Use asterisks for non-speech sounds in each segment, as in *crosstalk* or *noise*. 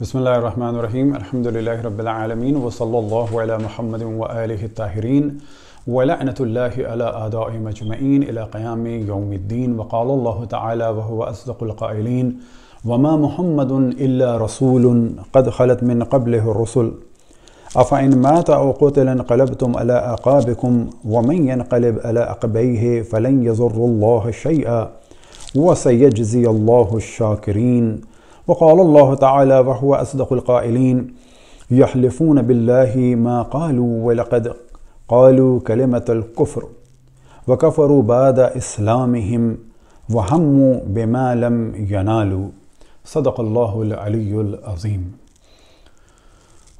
بسم الله الرحمن الرحيم الحمد لله رب العالمين وصلى الله على محمد وآله الطاهرين ولعنة الله على أداء مجمعين إلى قيام يوم الدين وقال الله تعالى وهو أصدق القائلين وما محمد إلا رسول قد خلت من قبله الرسل أفإن مات أو قتل انقلبتم على أعقابكم ومن ينقلب على أقبيه فلن يضر الله شيئا وسيجزي الله الشاكرين وقال الله تعالى وهو أصدق القائلين يحلفون بالله ما قالوا ولقد قالوا كلمة الكفر وكفروا بعد إسلامهم وهموا بما لم ينالوا صدق الله العلي العظيم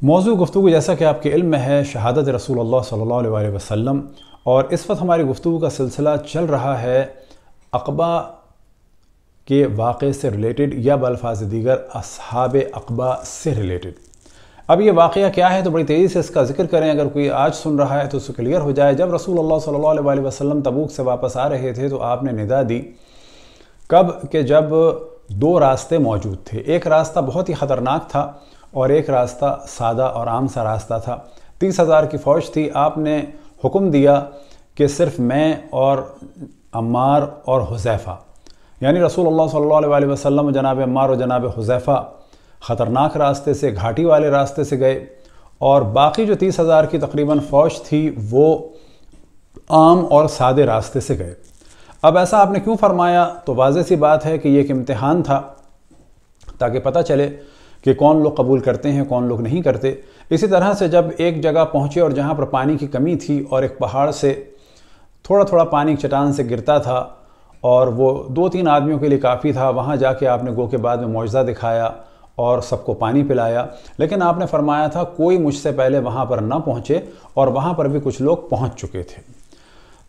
موضوع گفتگو جیسا کہ آپ کے علم میں ہے شہادت رسول اللہ صلی اللہ علیہ وسلم اور اس وقت ہماری گفتگو کا سلسلہ چل رہا ہے اقبا के वाक़े से रिलेटेड या बलफाज दीगर अब अकबा से रिलेटेड अब ये वाक़ क्या है तो बड़ी तेज़ी से इसका जिक्र करें अगर कोई आज सुन रहा है तो उसको क्लियर हो जाए जब रसूल अल्लाह सल्लल्लाहु वसलम वसल्लम तबूक से वापस आ रहे थे तो आपने निदा दी कब के जब दो रास्ते मौजूद थे एक रास्ता बहुत ही ख़तरनाक था और एक रास्ता सादा और आम सा रास्ता था तीस हज़ार की फ़ौज थी आपने हुक्म दिया कि सिर्फ़ मैं और अम्मार और हुसैफ़ा यानी रसूल अलैहि वसल्लम जनाब अम्मार और जनाब हुजैफ़ा ख़तरनाक रास्ते से घाटी वाले रास्ते से गए और बाकी जो तीस हज़ार की तकरीबन फ़ौज थी वो आम और सादे रास्ते से गए अब ऐसा आपने क्यों फरमाया तो वाजह सी बात है कि ये एक इम्तहान था ताकि पता चले कि कौन लोग कबूल करते हैं कौन लोग नहीं करते इसी तरह से जब एक जगह पहुँचे और जहाँ पर पानी की कमी थी और एक पहाड़ से थोड़ा थोड़ा पानी चटान से गिरता था और वो दो तीन आदमियों के लिए काफ़ी था वहाँ जाके आपने गो के बाद में मुआजा दिखाया और सबको पानी पिलाया लेकिन आपने फरमाया था कोई मुझसे पहले वहाँ पर ना पहुँचे और वहाँ पर भी कुछ लोग पहुँच चुके थे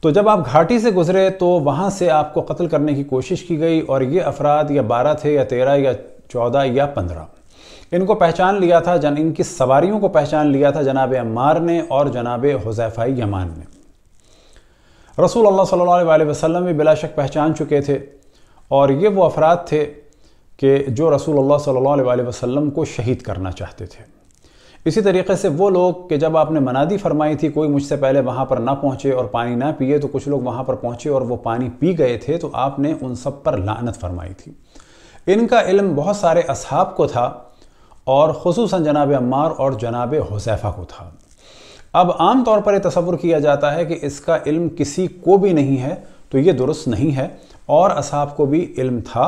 तो जब आप घाटी से गुजरे तो वहाँ से आपको कत्ल करने की कोशिश की गई और ये अफराद या बारह थे या तेरह या चौदह या पंद्रह इनको पहचान लिया था जन इनकी सवारियों को पहचान लिया था जनाब अम्मार ने और जनाब हुजैफ़ाई यमान ने रसूल अल्लाह सल्लल्लाहु अलैहि वसल्लम भी बिलाशक पहचान चुके थे और ये वो अफराद थे कि जो रसूल अल्लाह सल्लल्लाहु अलैहि वसल्लम को शहीद करना चाहते थे इसी तरीके से वो लोग कि जब आपने मनादी फरमाई थी कोई मुझसे पहले वहाँ पर ना पहुँचे और पानी ना पिए तो कुछ लोग वहाँ पर पहुँचे और वो पानी पी गए थे तो आपने उन सब पर लानत फरमाई थी इनका इल्म बहुत सारे असहाब को था और खसूस जनाब अम्मार और जनाब हुसैफ़ा को था अब आमतौर पर यह तस्वुर किया जाता है कि इसका इल्म किसी को भी नहीं है तो ये दुरुस्त नहीं है और असाब को भी इल्म था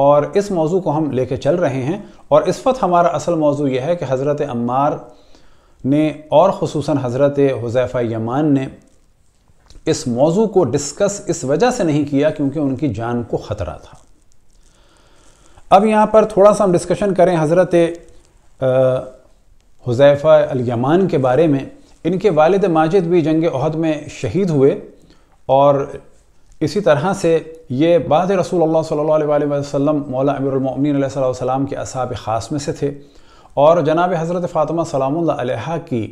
और इस मौजू को हम लेके चल रहे हैं और इस वक्त हमारा असल मौजू यह है कि हज़रत अम्मार ने और खसूस हज़रत हुजैफ़ा यमान ने इस मौजू को डिस्कस इस वजह से नहीं किया क्योंकि उनकी जान को ख़तरा था अब यहाँ पर थोड़ा सा हम डिस्कशन करें हज़रत हुजैफ़ा अलयमान के बारे में इनके वालद माजिद भी जंग अहद में शहीद हुए और इसी तरह से ये बाद रसूल सल्ला वसम मौला अमीरमिन वसलम के असाब ख़ास में से थे और जनाब हज़रत फ़ातिमा सलाम्हा की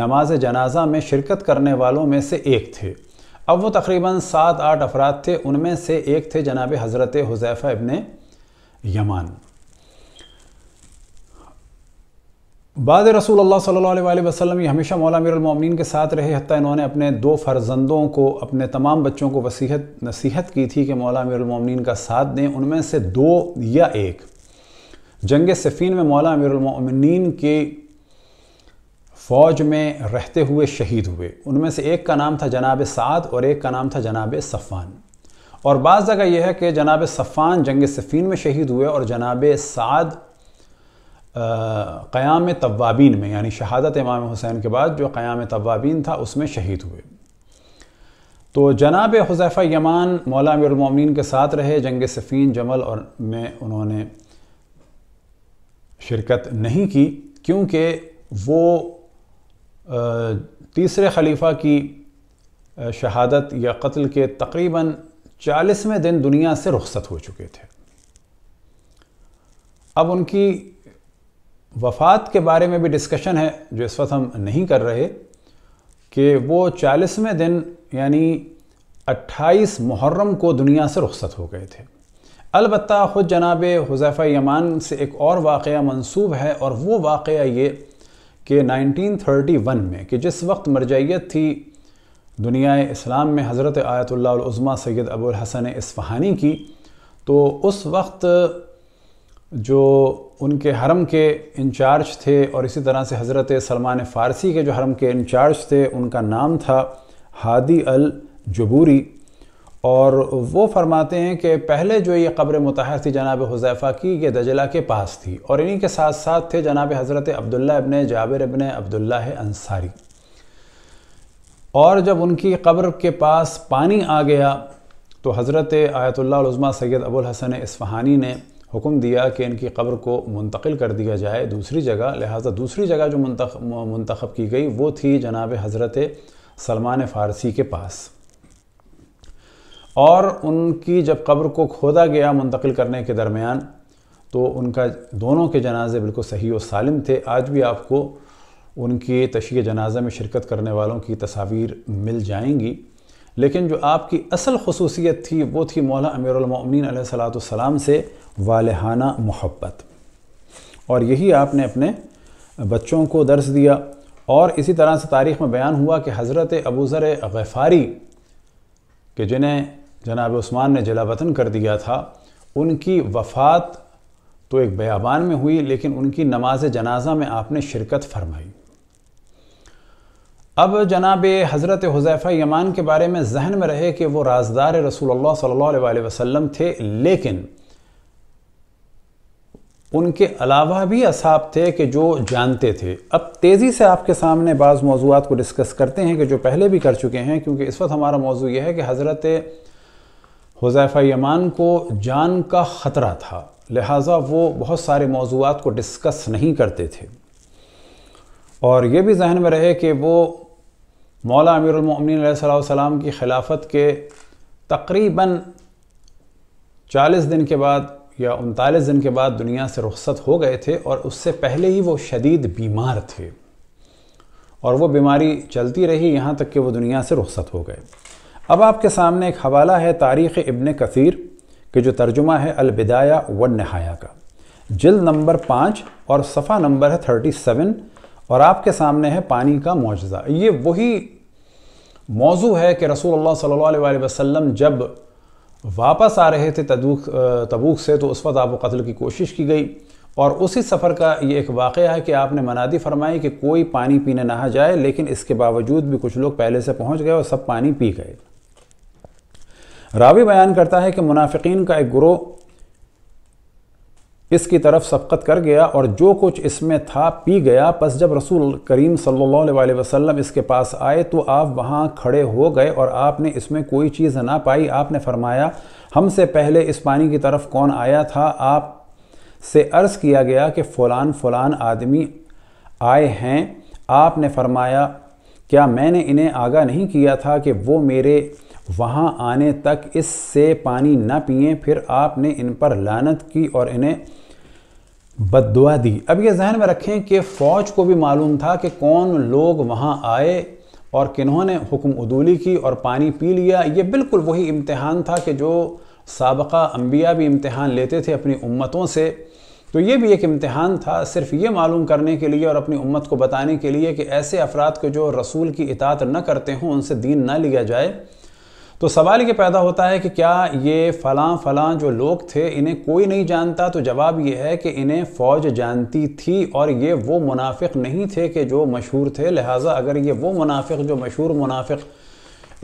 नमाज जनाजा में शिरकत करने वालों में से एक थे अब वो तकरीबन सात आठ अफराद थे उनमें से एक थे जनाब हज़रत हज़ैफ़ा इबन यमान बाद रसूल अल्लाह सल्लल्लाहु अलैहि वसल्लम ये हमेशा मौला मीरमिन के साथ रहे हती इन्होंने अपने दो फर्जंदों को अपने तमाम बच्चों को वसीहत नसीहत की थी कि मौला मीरमिन का साथ दें उनमें से दो या एक जंग सफ़ीन में मौला मीरमिन के फ़ौज में रहते हुए शहीद हुए उनमें से एक का नाम था जनाब साद और एक का नाम था जनाब सफ़ान और बाज़ जगह यह है कि जनाब सफ़ान जंग सफ़ीन में शहीद हुए और जनाब साद क़याम तवाबीन में यानी शहादत इमाम हुसैन के बाद जो क़याम तवाबीन था उसमें शहीद हुए तो जनाब हुजैफ़ा यमान मौला मौलामिन के साथ रहे जंग सफ़ीन जमल और में उन्होंने शिरकत नहीं की क्योंकि वो तीसरे खलीफा की शहादत या कत्ल के तकरीबन चालीसवें दिन दुनिया से रुखसत हो चुके थे अब उनकी वफ़ात के बारे में भी डिस्कशन है जो इस वक्त हम नहीं कर रहे कि वो चालीसवें दिन यानी 28 मुहर्रम को दुनिया से रुखसत हो गए थे अलबत् ख़ुद जनाब हुजैफ़ा यमान से एक और वाक़ मनसूब है और वो वाक़ ये कि 1931 में कि जिस वक्त मरजैत थी दुनिया इस्लाम में हज़रत आयतुल्लाज़मा सैद अबुल हसन इसफ़हानी की तो उस वक्त जो उनके हरम के इंचार्ज थे और इसी तरह से हज़रत सलमान फ़ारसी के जो हरम के इंचार्ज थे उनका नाम था हादी अल जबूरी और वो फरमाते हैं कि पहले जो ये कब्र मतहर थी जनाब हुजैफ़ा की ये दजला के पास थी और इन्हीं के साथ साथ थे जनाब हज़रत अब्दुल्ला इबन जाबिर इबन अब्दुल्ला अंसारी और जब उनकी कब्र के पास पानी आ गया तो हज़रत आयतुल्लाज़मा सैद अबुल हसन इसफ़हानी ने हुक्म दिया कि इनकी कब्र को मुंतकिल कर दिया जाए दूसरी जगह लिहाजा दूसरी जगह जो मंतखब की गई वो थी जनाब हज़रत सलमान फ़ारसी के पास और उनकी जब कब्र को खोदा गया मुंतकिल करने के दरमियान तो उनका दोनों के जनाजे बिल्कुल सही और सालिम थे आज भी आपको उनके तशी जनाजे में शिरकत करने वालों की तस्वीर मिल जाएंगी लेकिन जो आपकी असल खसूसियत थी वो थी मौला अमीरमिन सलाम से वालहाना मोहब्बत और यही आपने अपने बच्चों को दर्स दिया और इसी तरह से तारीख़ में बयान हुआ कि हज़रत अबू ज़र गफ़ारी के जिन्हें जनाब उस्मान ने जला वतन कर दिया था उनकी वफ़ात तो एक बयाबान में हुई लेकिन उनकी नमाज जनाजा में आपने शिरकत फरमाई अब जनाब हज़रत हुजैफ़ा यमान के बारे में जहन में रहे कि वो राजदार रसूल अल्लाह सल्लल्लाहु अलैहि वसल्लम थे लेकिन उनके अलावा भी असाब थे कि जो जानते थे अब तेज़ी से आपके सामने बाज़ मौजूद को डिस्कस करते हैं कि जो पहले भी कर चुके हैं क्योंकि इस वक्त हमारा मौजू यह है कि हज़रत हुज़ैफ़ा यमान को जान का ख़तरा था लिहाजा वो बहुत सारे मौजूद को डिस्कस नहीं करते थे और ये भी जहन में रहे कि वो मौला अमीरमिन सलाम की खिलाफत के तकरीबन 40 दिन के बाद या उनतालीस दिन के बाद दुनिया से रुखसत हो गए थे और उससे पहले ही वो शदीद बीमार थे और वो बीमारी चलती रही यहाँ तक कि वो दुनिया से रुखसत हो गए अब आपके सामने एक हवाला है तारीख़ इबन कसीर के जो तर्जुमा है अलबिदाया व नहाया का जल नंबर पाँच और सफ़ा नंबर है थर्टी सेवन और आपके सामने है पानी का मुआजा ये वही मौजू है कि रसूल अल्लाह सल्लल्लाहु अलैहि वसल्लम जब वापस आ रहे थे तबूक तबूक से तो उस वक्त आप कत्ल की कोशिश की गई और उसी सफ़र का ये एक वाक़ है कि आपने मनादी फरमाई कि कोई पानी पीने ना जाए लेकिन इसके बावजूद भी कुछ लोग पहले से पहुँच गए और सब पानी पी गए रावी बयान करता है कि मुनाफिकीन का एक ग्रोह इसकी तरफ सबकत कर गया और जो कुछ इसमें था पी गया बस जब रसूल करीम सल्ला वसम इसके पास आए तो आप वहाँ खड़े हो गए और आपने इसमें कोई चीज़ ना पाई आपने फरमाया हमसे पहले इस पानी की तरफ कौन आया था आप से अर्ज़ किया गया कि फ़लान फ़लान आदमी आए हैं आपने फरमाया क्या मैंने इन्हें आगाह नहीं किया था कि वो मेरे वहाँ आने तक इससे पानी ना पिए फिर आपने इन पर लानत की और इन्हें बदुआ दी अब ये जहन में रखें कि फ़ौज को भी मालूम था कि कौन लोग वहाँ आए और किन्होंने हुक्म उदूली की और पानी पी लिया ये बिल्कुल वही इम्तहान था कि जो सबका अम्बिया भी इम्तहान लेते थे अपनी उम्मतों से तो ये भी एक इम्तहान था सिर्फ ये मालूम करने के लिए और अपनी उम्मत को बताने के लिए कि ऐसे अफराद को जो रसूल की इतात न करते हों उनसे दीन ना लिया जाए तो सवाल ये पैदा होता है कि क्या ये फलां फलां जो लोग थे इन्हें कोई नहीं जानता तो जवाब ये है कि इन्हें फ़ौज जानती थी और ये वो मुनाफिक नहीं थे कि जो मशहूर थे लिहाजा अगर ये वो मुनाफिक जो मशहूर मुनाफिक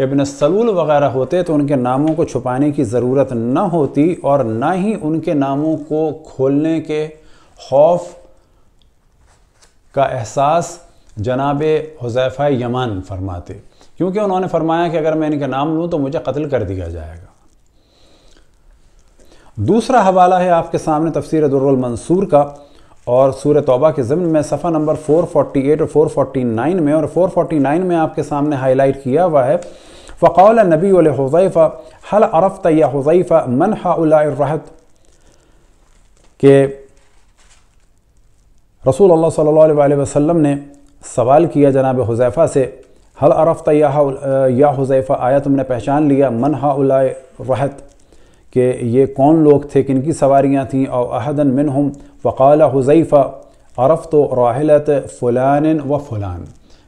इबन सलूल वगैरह होते तो उनके नामों को छुपाने की ज़रूरत न होती और ना ही उनके नामों को खोलने के खौफ का एहसास जनाब हुज़ैफ़ा यमान फरमाते क्योंकि उन्होंने फरमाया कि अगर मैं इनका नाम लूँ तो मुझे कत्ल कर दिया जाएगा दूसरा हवाला है आपके सामने तफसर मंसूर का और सूर तोबा के ज़मन में सफ़ा नंबर 448 और 449 में और 449 में आपके सामने हाईलाइट किया हुआ है फ़कौल नबी हज़ैफ़ा हल अरफ़ तैया हज़ैफ़ा मन हाउलाहत के रसूल अल्लाह सल्लल्लाहु अलैहि वसल्लम ने सवाल किया जनाब हज़ैफ़ा से हल अरफ़ या या हुज़ैफ़ा आया तुमने पहचान लिया मन हा उलाय रहत के ये कौन लोग थे किन की सवारियाँ थीं और अहदन मिन हम वक़ाल हुज़ैफ़ा अरफ़ तो राहलत फ़लान व फ़लान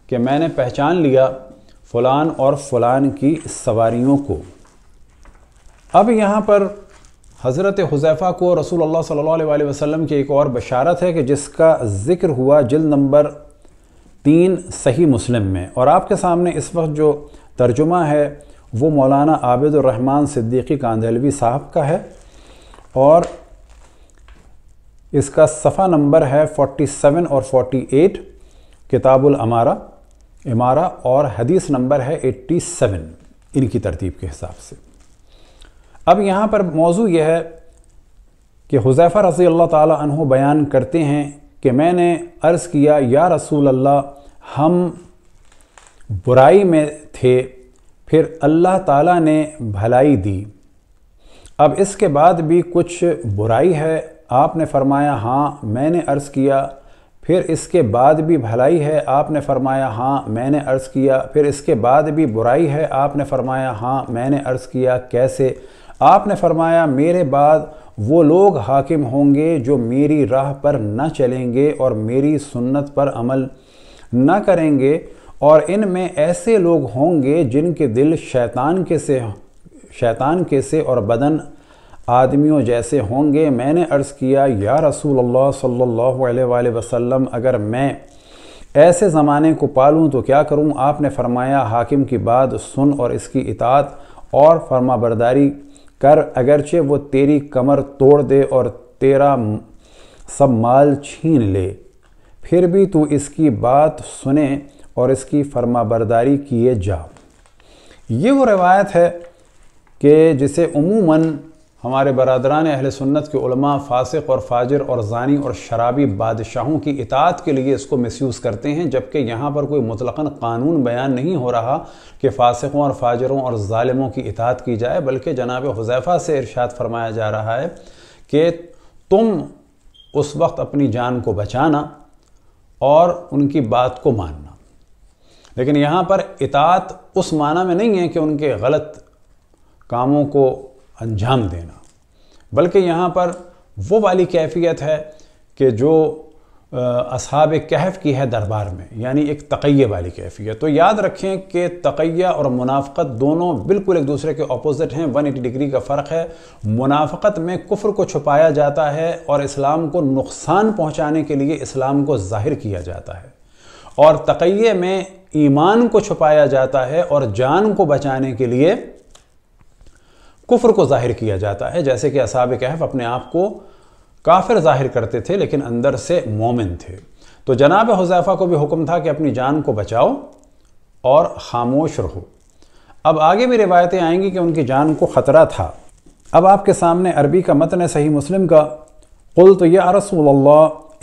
कि मैंने पहचान लिया फ़लान और फ़लान की सवारियों को अब यहाँ पर हज़रत हुजैफ़ा को रसूल अल्लाह सल्लल्लाहु अलैहि वसल्लम की एक और बशारत है कि जिसका ज़िक्र हुआ जिल नंबर तीन सही मुस्लिम में और आपके सामने इस वक्त जो तर्जुमा है वो मौलाना आबिदुररहमान सिद्दीकी कांधलवी साहब का है और इसका सफ़ा नंबर है 47 और 48 किताबुल अमारा इमारा और हदीस नंबर है 87 इनकी तरतीब के हिसाब से अब यहाँ पर मौजू यह है कि हुजैफ़ा रज़ी अल्लाह ताला बयान करते हैं कि मैंने अर्ज़ किया या रसूल अल्लाह हम बुराई में थे फिर अल्लाह ताला ने भलाई दी अब इसके बाद भी कुछ बुराई है आपने फरमाया हाँ मैंने अर्ज़ किया फिर इसके बाद भी भलाई है आपने फरमाया हाँ मैंने अर्ज़ किया फिर इसके बाद भी बुराई है आपने फरमाया हाँ मैंने अर्ज़ किया कैसे आपने फरमाया मेरे बाद वो लोग हाकिम होंगे जो मेरी राह पर न चलेंगे और मेरी सुन्नत पर अमल न करेंगे और इन में ऐसे लोग होंगे जिनके दिल शैतान के से शैतान के से और बदन आदमियों जैसे होंगे मैंने अर्ज़ किया या रसूल अल्लाह सल्लल्लाहु अलैहि वसल्लम अगर मैं ऐसे ज़माने को पालूँ तो क्या करूँ आपने फरमाया हाकिम की बात सुन और इसकी इतात और फरमाबरदारी कर अगरचे वो तेरी कमर तोड़ दे और तेरा सब माल छीन ले फिर भी तू इसकी बात सुने और इसकी फर्माबरदारी किए जा ये वो रवायत है कि जिसे उमूमन हमारे बरदरान अहल सुन्नत के उलमा फासिक और फाजिर और जानी और शराबी बादशाहों की इतात के लिए इसको मिसयूज़ करते हैं जबकि यहाँ पर कोई मुतलकन कानून बयान नहीं हो रहा कि फासिकों और फाजरों और ालमों की इतात की जाए बल्कि जनाब हुजैफ़ा से इरशाद फरमाया जा रहा है कि तुम उस वक्त अपनी जान को बचाना और उनकी बात को मानना लेकिन यहाँ पर इतात उस माना में नहीं है कि उनके गलत कामों को अंजाम देना बल्कि यहाँ पर वो वाली कैफियत है कि जो असहाब कहफ की है दरबार में यानी एक तकैये वाली कैफियत तो याद रखें कि तकैया और मुनाफ़त दोनों बिल्कुल एक दूसरे के अपोज़िट हैं वन एटी डिग्री का फ़र्क है मुनाफ़त में कुफ्र को छुपाया जाता है और इस्लाम को नुकसान पहुँचाने के लिए इस्लाम को ज़ाहिर किया जाता है और तकैये में ईमान को छुपाया जाता है और जान को बचाने के लिए कुफर को ज़ाहिर किया जाता है जैसे कि असाब कहफ अपने आप को काफिर ज़ाहिर करते थे लेकिन अंदर से मोमिन थे तो जनाब हुजैफ़ा को भी हुक्म था कि अपनी जान को बचाओ और खामोश रहो अब आगे भी रिवायतें आएंगी कि उनकी जान को ख़तरा था अब आपके सामने अरबी का मतन सही मुस्लिम का कुल तो यह रसूल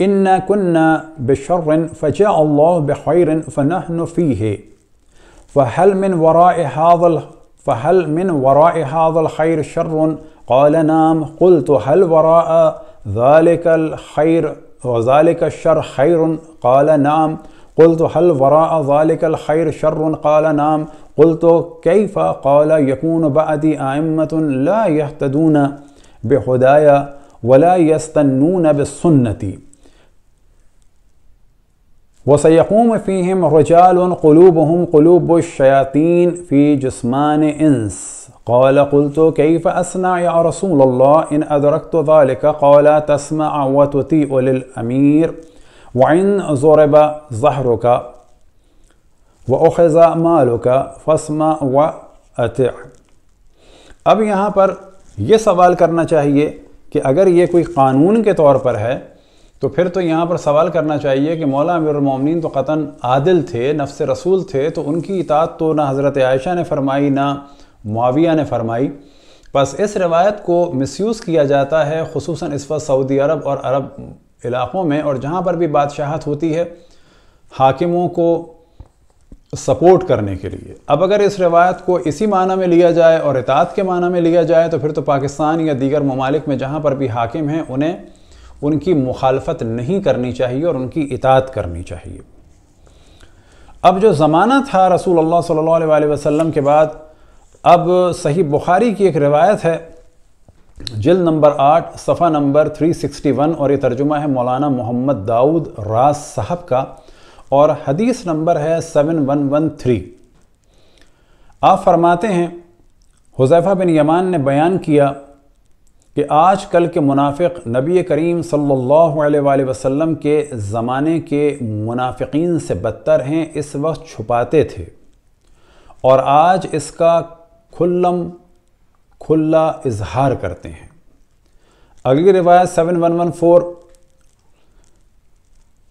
इन्ना कन्न बशर्रन फ़जा अल्लाह बखैरन फ़नहन फ़ी है फ़हल मिन वरा हावल فهل من وراء هذا الخير شر قال نعم قلت هل وراء ذلك الخير وذلك الشر خير قال نعم قلت هل وراء ذلك الخير شر قال نعم قلت كيف قال يكون بعدي أئمة لا يهتدون بهدايا ولا يستنون بالسنة وسيقوم فيهم رجال قلوبهم قلوب الشياطين في جسمان إنس قال قلت كيف أصنع يا رسول الله إن أدركت ذلك قال تسمع وتطيع للأمير وإن ضرب ظهرك وأخذ مالك فاسمع واتع اب یہاں پر یہ سوال کرنا چاہیے کہ اگر یہ کوئی قانون کے طور پر ہے तो फिर तो यहाँ पर सवाल करना चाहिए कि मौला अमीरमिन तो क़तन आदिल थे नफ्स रसूल थे तो उनकी इतात तो ना हज़रत आयशा ने फरमाई ना माविया ने फरमाई बस इस रवायत को मिसयूज़ किया जाता है खसूस इस वक्त सऊदी अरब और अरब इलाक़ों में और जहाँ पर भी बादशाहत होती है हाकिमों को सपोर्ट करने के लिए अब अगर इस रवायत को इसी माना में लिया जाए और इतात के माना में लिया जाए तो फिर तो पाकिस्तान या दीगर ममालिक में जहाँ पर भी हाकिम हैं उन्हें उनकी मुखालफत नहीं करनी चाहिए और उनकी इतात करनी चाहिए अब जो ज़माना था रसूल अल्लाह सल्लल्लाहु अलैहि वसल्लम के बाद अब सही बुखारी की एक रिवायत है जिल नंबर आठ सफ़ा नंबर 361 और ये तर्जुमा है मौलाना मोहम्मद दाऊद राज साहब का और हदीस नंबर है 7113 आप फरमाते हैं हुजैफा बिन यमान ने बयान किया कि आज कल के मुनाफिक नबी करीम सल्लल्लाहु अलैहि वसल्लम के ज़माने के मुनाफिकीन से बदतर हैं इस वक्त छुपाते थे और आज इसका खुल्लम खुल्ला इजहार करते हैं अगली रिवायत सेवन वन वन फोर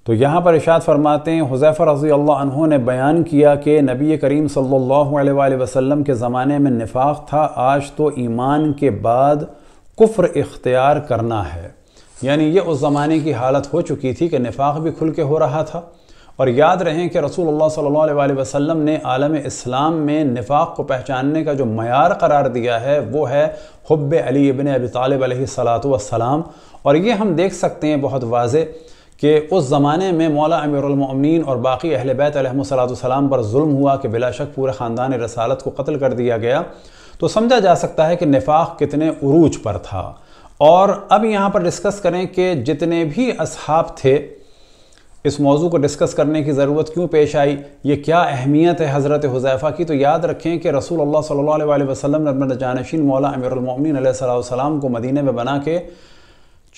तो यहाँ पर इशात फरमाते हैं हुजैफ़ा रजी अल्लाह ने बयान किया कि नबी करीम सल्लल्लाहु अलैहि वसल्लम के ज़माने में निफाक़ था आज तो ईमान के बाद कुफ्र इख्तियार करना है यानी ये उस ज़माने की हालत हो चुकी थी कि निफाक भी खुल के हो रहा था और याद रहें कि रसूलुल्लाह सल्लल्लाहु अलैहि वसल्लम ने आलम इस्लाम में निफाक को पहचानने का जो मैार करार दिया है वो है हब अली इबन अबी तालब और ये हम देख सकते हैं बहुत वाजे कि उस ज़माने में मौला अमीरमिन और बाकी अहल बैत सलाम पर जुल्म हुआ कि बिलाशक पूरे ख़ानदान रसालत को कत्ल कर दिया गया तो समझा जा सकता है कि नफाक कितने उरूज पर था और अब यहाँ पर डिस्कस करें कि जितने भी असहाब थे इस मौजू को डिस्कस करने की ज़रूरत क्यों पेश आई ये क्या अहमियत है हज़रत हुजैफ़ा की तो याद रखें कि रसूल अल्लाह सल्लल्लाहु अलैहि वसल्लम ने अपने जानशीन मौला अमीरमिन सलाम को मदीने में बना के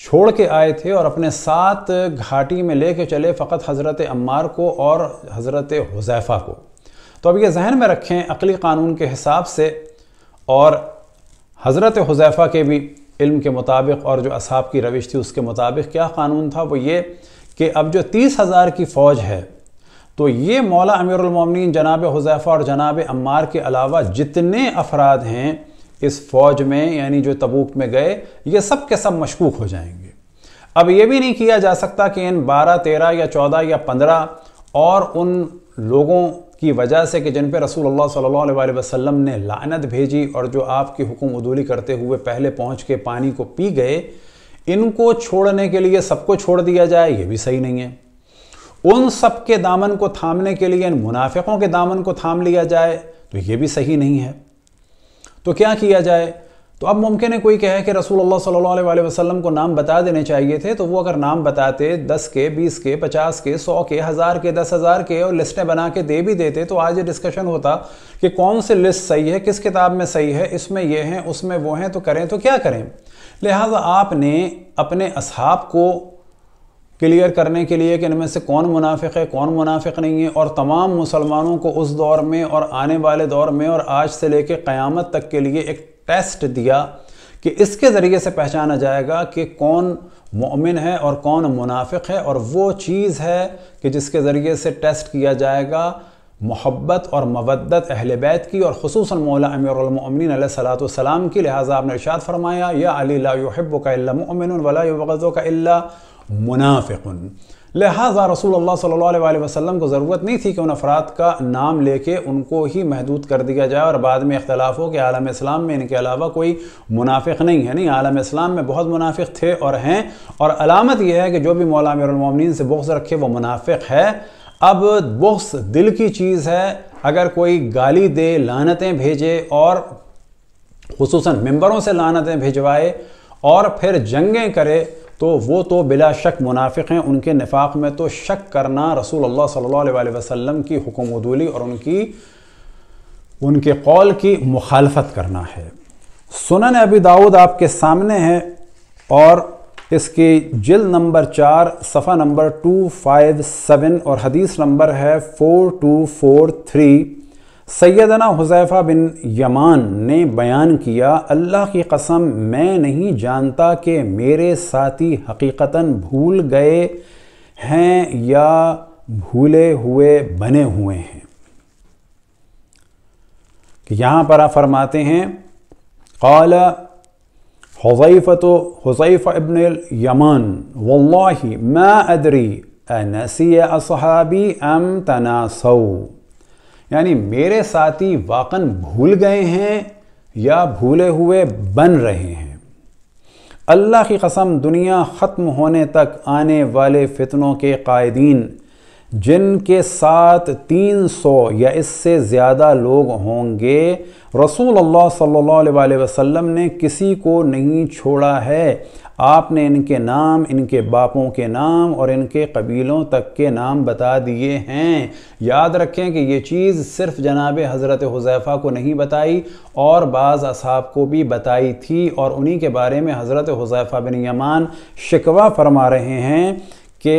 छोड़ के आए थे और अपने साथ घाटी में ले कर चले फ़कत हज़रत अम्मार को और हज़रत हुजैफ़ा को तो अब ये जहन में रखें अकली कानून के हिसाब से और हज़रत हुजैफ़ा के भी इल्म के मुताबिक और जो असाब की रविश थी उसके मुताबिक क्या कानून था वो ये कि अब जो तीस हज़ार की फ़ौज है तो ये मौला अमीरमिन जनाब हुजैफ़ा और जनाब अम्मार के अलावा जितने अफराद हैं इस फ़ौज में यानी जो तबूक में गए ये सब के सब मशकूक हो जाएंगे अब ये भी नहीं किया जा सकता कि इन बारह तेरह या चौदह या पंद्रह और उन लोगों की वजह से कि जिन पर रसूल अल्लाह सल्लल्लाहु अलैहि वसल्लम ने लानत भेजी और जो आपकी हुक्म उदूली करते हुए पहले पहुंच के पानी को पी गए इनको छोड़ने के लिए सबको छोड़ दिया जाए ये भी सही नहीं है उन सब के दामन को थामने के लिए इन मुनाफिकों के दामन को थाम लिया जाए तो ये भी सही नहीं है तो क्या किया जाए तो अब मुमकिन है कोई कहे कि रसूल अल्लाह सल्लल्लाहु अलैहि वसल्लम को नाम बता देने चाहिए थे तो वो अगर नाम बताते दस के बीस के पचास के सौ के हज़ार के दस हज़ार के और लिस्टें बना के दे भी देते तो आज ये डिस्कशन होता कि कौन से लिस्ट सही है किस किताब में सही है इसमें ये हैं उसमें वो हैं तो करें तो क्या करें लिहाजा आपने अपने असहाब को क्लियर करने के लिए कि इनमें से कौन मुनाफिक है कौन मुनाफिक नहीं है और तमाम मुसलमानों को उस दौर में और आने वाले दौर में और आज से लेकर क़यामत तक के लिए एक टेस्ट दिया कि इसके ज़रिए से पहचाना जाएगा कि कौन मोमिन है और कौन मुनाफिक है और वो चीज़ है कि जिसके ज़रिए से टेस्ट किया जाएगा मोहब्बत और मवदत अहल बैत की और खसूस मौला अमीरमिन सलाम की लिहाजा आपने इर्शाद फरमाया या अली लाहब का मिन वला का मुनाफ़िक़ लिहाजा रसूल अलैहि वसल्लम को ज़रूरत नहीं थी कि उन अफराद का नाम लेके उनको ही महदूद कर दिया जाए और बाद में हो के आलम इस्लाम में इनके अलावा कोई मुनाफिक नहीं है नहीं आलम इस्लाम में बहुत मुनाफिक थे और हैं और अलामत यह है कि जो भी मौला मौलामरमिन से बख्स रखे वो मुनाफिक है अब बख्स दिल की चीज़ है अगर कोई गाली दे लानतें भेजे और खसूस मम्बरों से लानतें भिजवाए और फिर जंगें करे तो वो तो बिला शक मुनाफिक हैं उनके नफाक़ में तो शक करना रसूल अल्लाह सल्लल्लाहु अलैहि वसल्लम की हुक्म उदूली और उनकी उनके कौल की मुखालफत करना है सुनन अबी दाऊद आपके सामने है और इसकी जिल नंबर चार सफ़ा नंबर टू फाइव सेवन और हदीस नंबर है फोर टू फोर थ्री सैदना हुजैफ़ा बिन यमान ने बयान किया अल्लाह की कसम मैं नहीं जानता कि मेरे साथी हकीकता भूल गए हैं या भूले हुए बने हुए हैं यहाँ पर आप फरमाते हैं कौल हुजैफत हुजैफ़ हज़ैफ़ इबन यमान वल्लाही मैं अदरी नसी असहाबी अम तनासऊ यानी मेरे साथी वाकन भूल गए हैं या भूले हुए बन रहे हैं अल्लाह की कसम दुनिया ख़त्म होने तक आने वाले फितनों के कायदीन जिनके साथ 300 या इससे ज़्यादा लोग होंगे रसूल अल्लाह सल्लल्लाहु अलैहि वसल्लम ने किसी को नहीं छोड़ा है आपने इनके नाम इनके बापों के नाम और इनके कबीलों तक के नाम बता दिए हैं याद रखें कि ये चीज़ सिर्फ जनाब हज़रत हुजैफ़ा को नहीं बताई और बाज़ असहाब को भी बताई थी और उन्हीं के बारे में हज़रत हुजैफ़ा बिन यमान शिकवा फरमा रहे हैं कि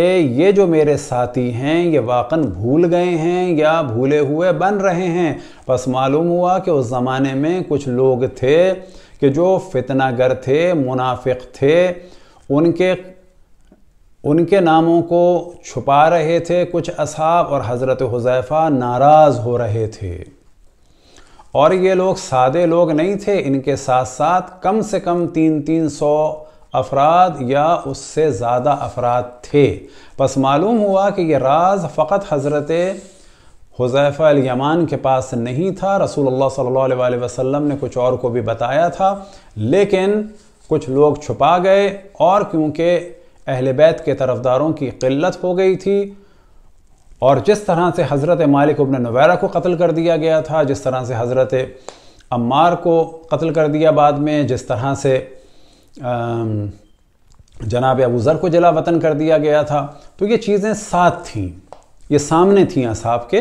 ये जो मेरे साथी हैं ये वाक़न भूल गए हैं या भूले हुए बन रहे हैं बस मालूम हुआ कि उस ज़माने में कुछ लोग थे कि जो फितनागर थे मुनाफिक थे उनके उनके नामों को छुपा रहे थे कुछ असहाब और हज़रत हुज़ैफ़ा नाराज़ हो रहे थे और ये लोग सादे लोग नहीं थे इनके साथ साथ कम से कम तीन तीन सौ अफराद या उससे ज़्यादा अफराद थे बस मालूम हुआ कि ये राज फ़कत हज़रत हुजैफ़ा यमान के पास नहीं था रसूल सल्लल्लाहु अलैहि वसल्लम ने कुछ और को भी बताया था लेकिन कुछ लोग छुपा गए और क्योंकि अहल बैत के तरफदारों की किल्लत हो गई थी और जिस तरह से हज़रत मालिक उबन नवैरा को कत्ल कर दिया गया था जिस तरह से हज़रत अम्मार को कत्ल कर दिया बाद में जिस तरह से जनाब अबूज़र को जला वतन कर दिया गया था तो ये चीज़ें साथ थीं ये सामने थी असाब के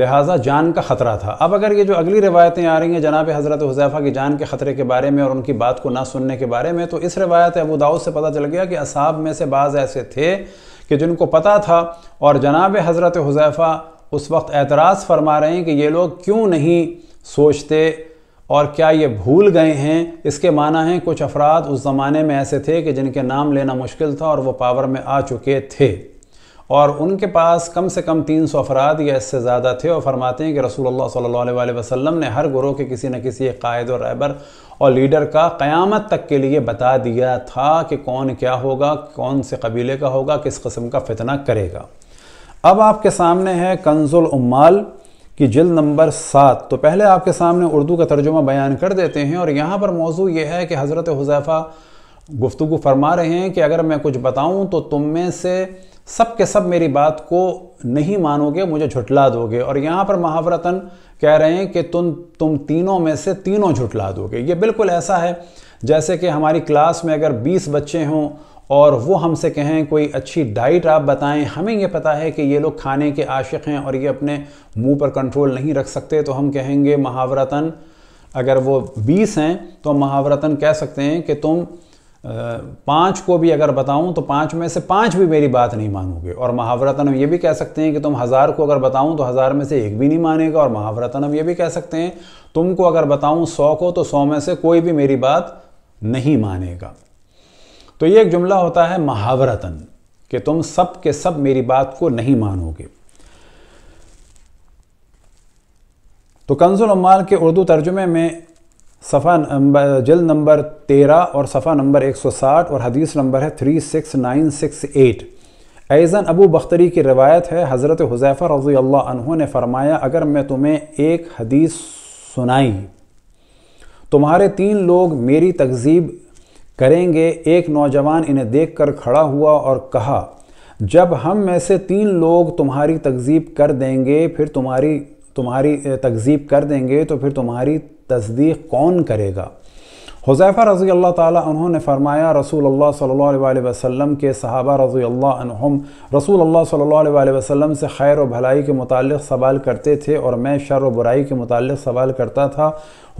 लिहाजा जान का ख़तरा था अब अगर ये जो अगली रवायतें आ रही हैं जनाब हज़रत हुजैफ़ा की जान के ख़तरे के बारे में और उनकी बात को ना सुनने के बारे में तो इस रवायत अबू दाऊद से पता चल गया कि असाब में से बाज़ ऐसे थे कि जिनको पता था और जनाब हज़रत हुजैफ़ा उस वक्त एतराज़ फरमा रहे हैं कि ये लोग क्यों नहीं सोचते और क्या ये भूल गए हैं इसके माना है कुछ अफराद उस ज़माने में ऐसे थे कि जिनके नाम लेना मुश्किल था और वो पावर में आ चुके थे और उनके पास कम से कम तीन सौ अफराद या इससे ज़्यादा थे और फरमाते हैं कि रसूल सल्लल्लाहु अलैहि वसल्लम ने हर गुरु के किसी न किसी एक कायद और रहबर और लीडर का क़यामत तक के लिए बता दिया था कि कौन क्या होगा कौन से कबीले का होगा किस कस्म का फितना करेगा अब आपके सामने है कंजुल की जिल्द नंबर सात तो पहले आपके सामने उर्दू का तर्जुमा बयान कर देते हैं और यहाँ पर मौजू यह है कि हज़रत हुजैफ़ा गुफ्तु फरमा रहे हैं कि अगर मैं कुछ बताऊँ तो तुम में से सब के सब मेरी बात को नहीं मानोगे मुझे झुटला दोगे और यहाँ पर महावरतन कह रहे हैं कि तुम तुम तीनों में से तीनों झुटला दोगे ये बिल्कुल ऐसा है जैसे कि हमारी क्लास में अगर 20 बच्चे हों और वो हमसे कहें कोई अच्छी डाइट आप बताएं हमें ये पता है कि ये लोग खाने के आशिक हैं और ये अपने मुंह पर कंट्रोल नहीं रख सकते तो हम कहेंगे महावरतन अगर वो 20 हैं तो महावरतन कह सकते हैं कि तुम पांच को भी अगर बताऊं तो पांच में से पांच भी मेरी बात नहीं मानोगे और महावरतन हम ये भी कह सकते हैं कि तुम हज़ार को अगर बताऊं तो हज़ार में से एक भी नहीं मानेगा और महावरतन हम ये भी कह सकते हैं तुमको अगर बताऊं सौ को तो सौ में से कोई भी मेरी बात नहीं मानेगा तो ये एक जुमला होता है महावरतन कि तुम सब के सब मेरी बात को नहीं मानोगे तो कंजुल अमाल के उर्दू तर्जुमे में सफ़ा नंबर जल नंबर तेरह और सफ़ा नंबर एक सौ साठ और हदीस नंबर है three six six nine eight ऐज़न अबू बख्तरी की रवायत है हज़रत हुजैफ़ा रज़ी अल्लाह ने फ़रमाया अगर मैं तुम्हें एक हदीस सुनाई तुम्हारे तीन लोग मेरी तकजीब करेंगे एक नौजवान इन्हें देख कर खड़ा हुआ और कहा जब हम में से तीन लोग तुम्हारी तकजीब कर देंगे फिर तुम्हारी तुम्हारी तकजीब कर देंगे तो फिर तुम्हारी तस्दीक कौन करेगा हुजैफ़ा रज़ी अल्लाह ताली ने फ़रमाया रसूल अल्लाह सल्लल्लाहु अलैहि वसल्लम के सहाबा रज़ी अल्लाह रसूल अल्लाह सल्लल्लाहु अलैहि वसल्लम से खैर और भलाई के मुतालिक सवाल करते थे और मैं शर और बुराई के मुतालिक सवाल करता था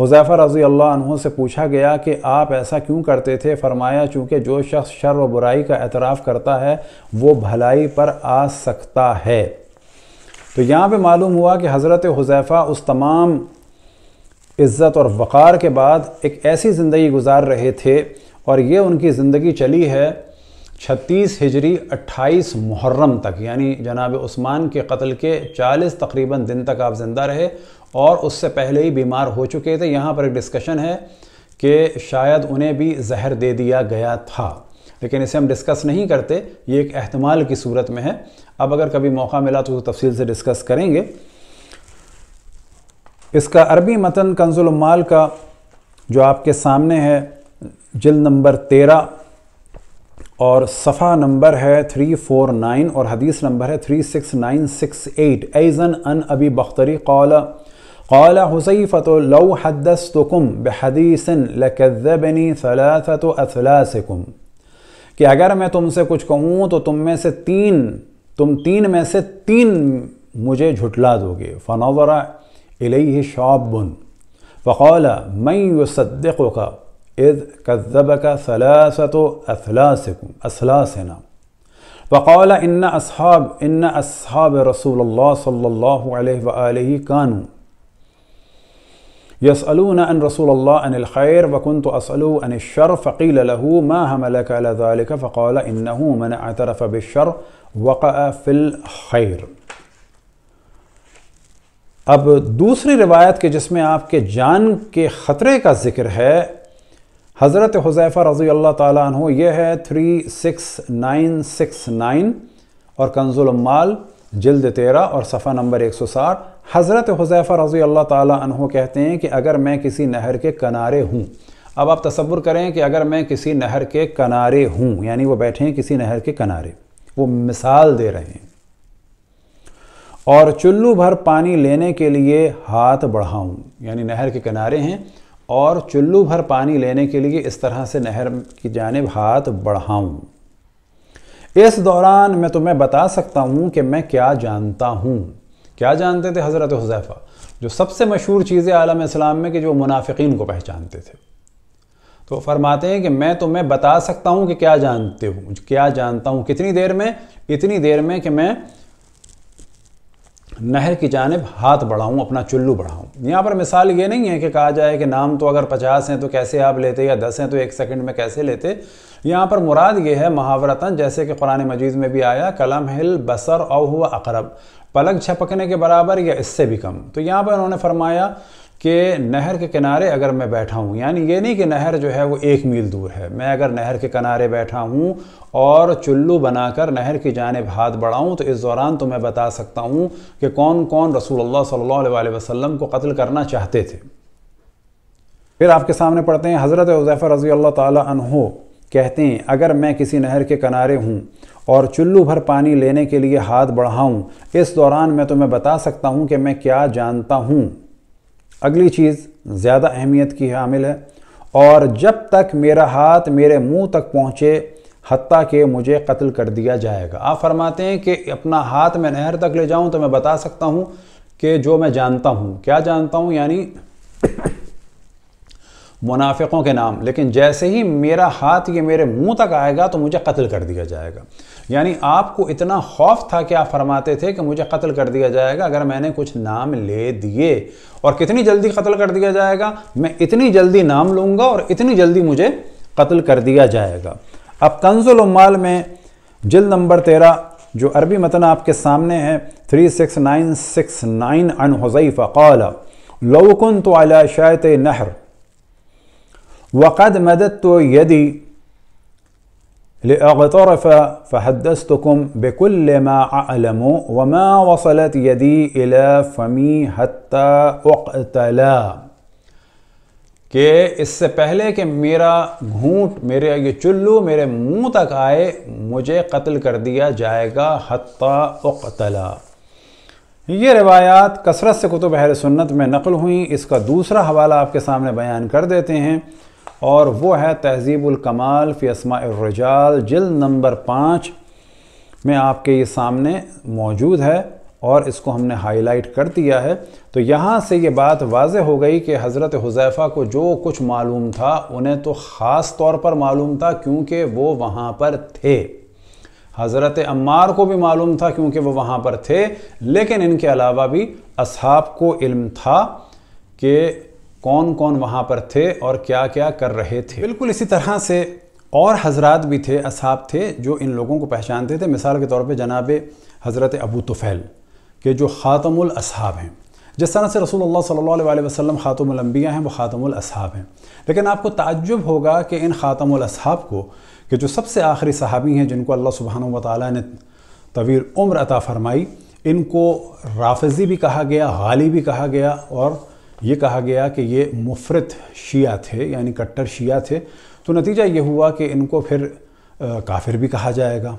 हुजैफ़ा रज़ी अल्लाह से पूछा गया कि आप ऐसा क्यों करते थे फरमाया चूँकि जो शख्स शर व बुराई का एतराफ़ करता है वो भलाई पर आ सकता है तो यहाँ पर मालूम हुआ कि हज़रत हुजैफ़ा उस तमाम इज़्ज़त और वक़ार के बाद एक ऐसी ज़िंदगी गुजार रहे थे और ये उनकी ज़िंदगी चली है 36 हिजरी 28 मुहर्रम तक यानी जनाब उस्मान के कत्ल के 40 तकरीबन दिन तक आप ज़िंदा रहे और उससे पहले ही बीमार हो चुके थे यहाँ पर एक डिस्कशन है कि शायद उन्हें भी जहर दे दिया गया था लेकिन इसे हम डिस्कस नहीं करते ये एक अहतमाल की सूरत में है अब अगर कभी मौका मिला तो तफसील से डिस्कस करेंगे इसका अरबी मतन कंजुलमाल का जो आपके सामने है जिल नंबर तेरह और सफ़ा नंबर है थ्री फोर नाइन और हदीस नंबर है three six nine six eight ऐज़न अन अबी बख्तरी कौल कौला हुसैफ़त लो हदस तो कुम बहदीसन लकबनी कि अगर मैं तुमसे कुछ कहूँ तो तुम में से तीन तुम तीन में से तीन मुझे झुटला दोगे फ़नौरा إليه شاب فقال من يصدقك إذ كذبك ثلاثة أثلاثكم أثلاثنا فقال إن أصحاب إن أصحاب رسول الله صلى الله عليه وآله كانوا يسألون عن رسول الله عن الخير وكنت أسأله عن الشر فقيل له ما هملك على ذلك فقال إنه من اعترف بالشر وقع في الخير अब दूसरी रिवायत के जिसमें आपके जान के ख़तरे का जिक्र है हज़रत हुज़ैफ़ा रज़ी अल्लाह तु यह है three six nine six nine और कंजुलमाल जल्द तेरह और सफ़ा नंबर एक सौ साठ हज़रत हुज़ैफ़ा रज़ी अल्लाह तु कहते हैं कि अगर मैं किसी नहर के किनारे हूँ अब आप तस्वुर करें कि अगर मैं किसी नहर के किनारे हूँ यानी वो बैठे हैं किसी नहर के किनारे वो मिसाल दे रहे हैं और चुल्लू भर पानी लेने के लिए हाथ बढ़ाऊं यानी नहर के किनारे हैं और चुल्लू भर पानी लेने के लिए इस तरह से नहर की जानब हाथ बढ़ाऊं इस दौरान मैं तुम्हें बता सकता हूं कि मैं क्या जानता हूं क्या जानते थे हज़रत हुजैफ़ा जो सबसे मशहूर चीज़ें आलम इस्लाम में कि जो मुनाफिकीन को पहचानते थे तो फरमाते हैं कि मैं तुम्हें बता सकता हूँ कि क्या जानते हूँ क्या जानता हूँ कितनी देर में इतनी देर में कि मैं नहर की जानब हाथ बढ़ाऊँ अपना चुल्लू बढ़ाऊँ यहाँ पर मिसाल ये नहीं है कि कहा जाए कि नाम तो अगर पचास हैं तो कैसे आप लेते या दस हैं तो एक सेकंड में कैसे लेते यहाँ पर मुराद ये है महावरतन जैसे कि कुरान मजीद में भी आया कलम हिल बसर और हुआ अकरब पलक छपकने के बराबर या इससे भी कम तो यहाँ पर उन्होंने फरमाया कि नहर के किनारे अगर मैं बैठा हूँ यानी ये नहीं कि नहर जो है वो एक मील दूर है मैं अगर नहर के किनारे बैठा हूँ और चुल्लू बनाकर नहर की जानब हाथ बढ़ाऊँ तो इस दौरान तो मैं बता सकता हूँ कि कौन कौन रसूल सल्ला वसम को कत्ल करना चाहते थे फिर आपके सामने पढ़ते हैं हज़रत उज़ैफ़र रज़ी अल्लाह तहो कहते हैं अगर मैं किसी नहर के किनारे हूँ और चुल्लू भर पानी लेने के लिए हाथ बढ़ाऊँ इस दौरान मैं तुम्हें तो बता सकता हूँ कि मैं क्या जानता हूँ अगली चीज़ ज़्यादा अहमियत की हामिल है और जब तक मेरा हाथ मेरे मुंह तक पहुँचे हती कि मुझे कत्ल कर दिया जाएगा आप फरमाते हैं कि अपना हाथ मैं नहर तक ले जाऊँ तो मैं बता सकता हूँ कि जो मैं जानता हूँ क्या जानता हूँ यानी *coughs* मुनाफिकों के नाम लेकिन जैसे ही मेरा हाथ ये मेरे मुंह तक आएगा तो मुझे कत्ल कर दिया जाएगा यानी आपको इतना खौफ था कि आप फरमाते थे कि मुझे कत्ल कर दिया जाएगा अगर मैंने कुछ नाम ले दिए और कितनी जल्दी कत्ल कर दिया जाएगा मैं इतनी जल्दी नाम लूँगा और इतनी जल्दी मुझे कत्ल कर दिया जाएगा अब उमाल में जिल नंबर तेरह जो अरबी मतन आपके सामने है three six nine six nine अन हुज़ैफ़ा कौल लवकुन तो अला शायत नहर वक़द मदद तो यदि لأغترف فحدثتكم بكل ما أعلم وما وصلت يدي إلى فمي حتى أقتلا कि इससे पहले कि मेरा घूंट मेरे ये चुल्लू मेरे मुंह तक आए मुझे कत्ल कर दिया जाएगा हत्ता उकतला ये रिवायात कसरत से कुतुब अहल सुन्नत में नकल हुई इसका दूसरा हवाला आपके सामने बयान कर देते हैं और वो है तहज़ीबुलकमाल रजाल जिल नंबर पाँच में आपके ये सामने मौजूद है और इसको हमने हाईलाइट कर दिया है तो यहाँ से ये बात वाज हो गई कि हज़रत हुज़ैफ़ा को जो कुछ मालूम था उन्हें तो ख़ास तौर पर मालूम था क्योंकि वो वहाँ पर थे हज़रत अम्मार को भी मालूम था क्योंकि वो वहाँ पर थे लेकिन इनके अलावा भी असहाब को इल्म था कि कौन कौन वहाँ पर थे और क्या क्या कर रहे थे बिल्कुल इसी तरह से और हजरात भी थे असहाब थे जो इन लोगों को पहचानते थे मिसाल के तौर पर जनाब हज़रत अबू तुफ़ैल के जो ख़ातमुल असहाब हैं जिस तरह से रसूल वसल्लम वसम अंबिया हैं वो ख़ातमुल असहाब हैं लेकिन आपको ताज्जुब होगा कि इन ख़ातमुल असहाब को कि जो सबसे आखिरी सहाबी हैं जिनको अल्लाह सुबहान वाली ने तवीर उम्र अता फ़रमाई इनको राफजी भी कहा गया गाली भी कहा गया और ये कहा गया कि ये मुफरत शिया थे यानी कट्टर शिया थे तो नतीजा ये हुआ कि इनको फिर काफिर भी कहा जाएगा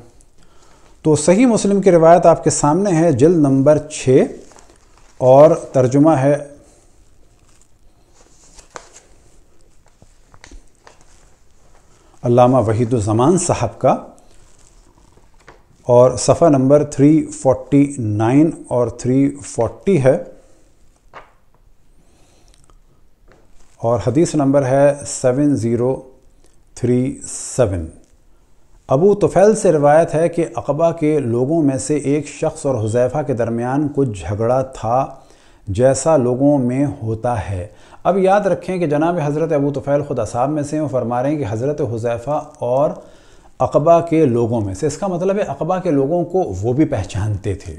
तो सही मुस्लिम की रिवायत आपके सामने है जल नंबर छ और तर्जुमा है अल्लामा वहीदुज़मान साहब का और सफ़ा नंबर 349 और 340 है और हदीस नंबर है सेवन ज़ीरो थ्री सेवन अबू तुफ़ैल से रिवायत है कि अकबा के लोगों में से एक शख्स और हुजैफ़ा के दरमियान कुछ झगड़ा था जैसा लोगों में होता है अब याद रखें कि जनाब हज़रत अबू तुफ़ैल ख़ुद असाब में से फरमा रहे हैं कि हज़रत हुजैफ़ा और अकबा के लोगों में से इसका मतलब है अकबा के लोगों को वो भी पहचानते थे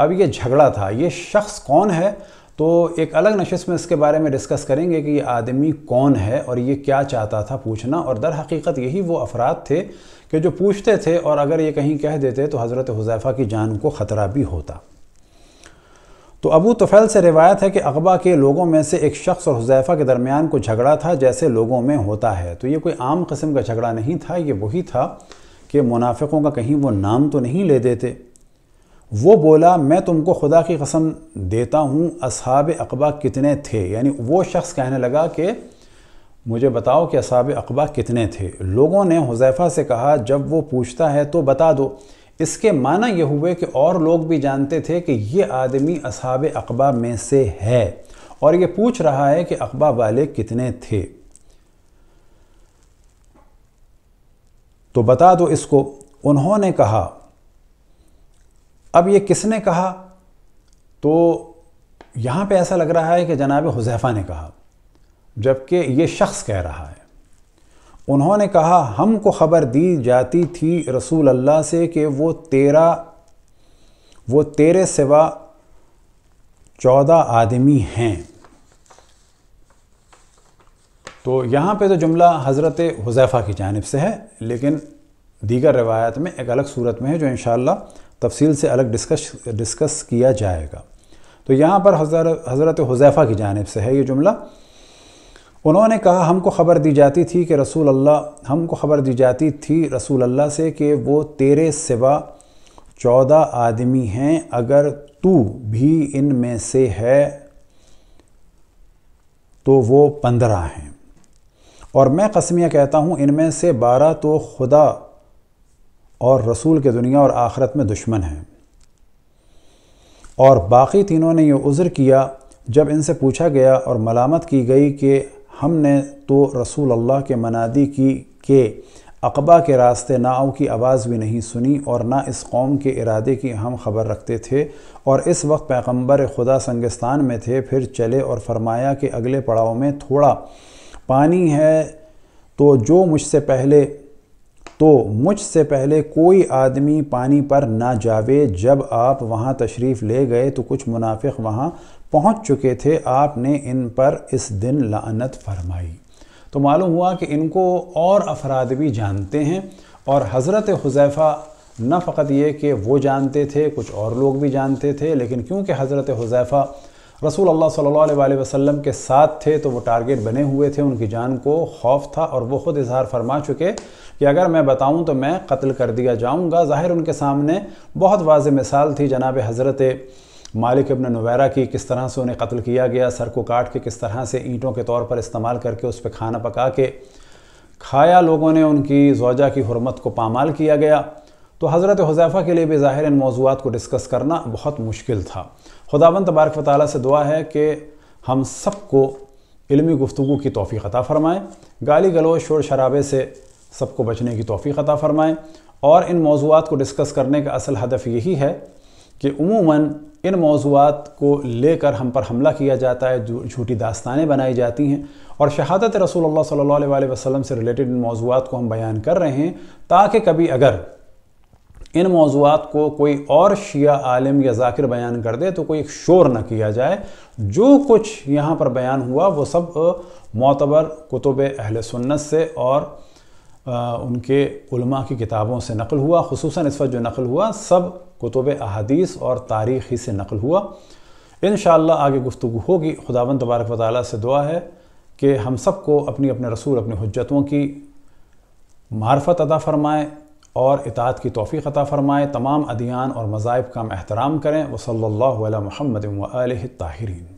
अब ये झगड़ा था ये शख्स कौन है तो एक अलग नशस्त में इसके बारे में डिस्कस करेंगे कि ये आदमी कौन है और ये क्या चाहता था पूछना और दर हकीकत यही वो अफराद थे कि जो पूछते थे और अगर ये कहीं कह देते तो हज़रत हुज़ैफ़ा की जान को ख़तरा भी होता तो अबू तफ़ैल से रिवायत है कि अकबा के लोगों में से एक शख्स और हुजैफ़ा के दरमियान को झगड़ा था जैसे लोगों में होता है तो ये कोई आम कस्म का झगड़ा नहीं था ये वही था कि मुनाफिकों का कहीं वो नाम तो नहीं ले देते वो बोला मैं तुमको खुदा की कसम देता हूँ असहाब अकबा कितने थे यानी वो शख्स कहने लगा कि मुझे बताओ कि असहाब अकबा कितने थे लोगों ने हुजैफ़ा से कहा जब वो पूछता है तो बता दो इसके माना यह हुए कि और लोग भी जानते थे कि ये आदमी असाब अकबा में से है और ये पूछ रहा है कि अकबा वाले कितने थे तो बता दो इसको उन्होंने कहा अब ये किसने कहा तो यहाँ पे ऐसा लग रहा है कि जनाब हुजैफ़ा ने कहा जबकि ये शख्स कह रहा है उन्होंने कहा हमको ख़बर दी जाती थी रसूल अल्लाह से कि वो तेरा वो तेरे सिवा चौदह आदमी हैं तो यहाँ पे तो जुमला हज़रत हुजैफ़ा की जानब से है लेकिन दीगर रवायत में एक अलग सूरत में है जो इन तफसील से अलग डिस्कस डिस्कस किया जाएगा तो यहाँ पर हज़रत हुजैफ़ा की जानब से है ये जुमला उन्होंने कहा हमको ख़बर दी जाती थी कि रसूल अल्लाह हमको ख़बर दी जाती थी रसूल अल्लाह से कि वो तेरे सिवा चौदह आदमी हैं अगर तू भी इन में से है तो वो पंद्रह हैं और मैं कसमियाँ कहता हूँ इनमें से बारह तो खुदा और रसूल के दुनिया और आखरत में दुश्मन हैं और बाकी तीनों ने ये उज़र किया जब इनसे पूछा गया और मलामत की गई कि हमने तो रसूल अल्लाह के मनादी की के अकबा के रास्ते नाव की आवाज़ भी नहीं सुनी और ना इस कौम के इरादे की हम खबर रखते थे और इस वक्त पैगंबर खुदा संगस्तान में थे फिर चले और फरमाया कि अगले पड़ाव में थोड़ा पानी है तो जो मुझसे पहले तो मुझसे पहले कोई आदमी पानी पर ना जावे जब आप वहाँ तशरीफ़ ले गए तो कुछ मुनाफिक वहाँ पहुँच चुके थे आपने इन पर इस दिन लानत फरमाई तो मालूम हुआ कि इनको और अफराद भी जानते हैं और हज़रत हुजैफ़ा न फ़कत ये कि वो जानते थे कुछ और लोग भी जानते थे लेकिन क्योंकि हज़रत हुजैफ़ा रसूल अल्लाह सल्लल्लाहु अलैहि वसल्लम के साथ थे तो वो टारगेट बने हुए थे उनकी जान को खौफ था और वो ख़ुद इजहार फरमा चुके कि अगर मैं बताऊं तो मैं कत्ल कर दिया जाऊंगा ज़ाहिर उनके सामने बहुत वाज मिसाल थी जनाब हज़रत मालिक अबन नवैरा की किस तरह से उन्हें कत्ल किया गया सर को काट के किस तरह से ईंटों के तौर पर इस्तेमाल करके उस पर खाना पका के खाया लोगों ने उनकी जोजा की हरमत को पामाल किया गया तो हज़रत हुजैफ़ा के लिए भी ज़ाहिर इन मौजूद को डिस्कस करना बहुत मुश्किल था खुदावन तबारक वाली से दुआ है कि हम सबको इलमी गुफ्तु की तोफ़ी अता फ़रमाएँ गाली गलो शोर शराबे से सबको बचने की तोफ़ी अता फ़रमाएँ और इन मौजूद को डिस्कस करने का असल हदफ यही है कि उमूमन इन मौजूद को लेकर हम पर हमला किया जाता है झूठी दास्तानें बनाई जाती हैं और शहादत रसूल सल्लल्लाहु अलैहि वसल्लम से रिलेटेड इन मौजूद को हम बयान कर रहे हैं ताकि कभी अगर इन मौजूद को कोई और शिया आलिम या जाकिर बयान कर दे तो कोई शोर न किया जाए जो कुछ यहाँ पर बयान हुआ वो सब मोतबर कुतुब अहल सुन्नत से और आ, उनके उलमा की किताबों से नकल हुआ खसूस इस वक्त जो नकल हुआ सब कुतुब अहदीस और तारीख़ी से नकल हुआ इन आगे गुफ्तु होगी खुदावन तबारक वाली से दुआ है कि हम सबको अपनी अपने रसूल अपनी हजतों की मार्फत अदा फरमाएँ और इतात की तोफ़ी अता फरमाएँ तमाम अदियान और मज़ाहब का हम एहतराम करें वसल्ला महमद ताहरीन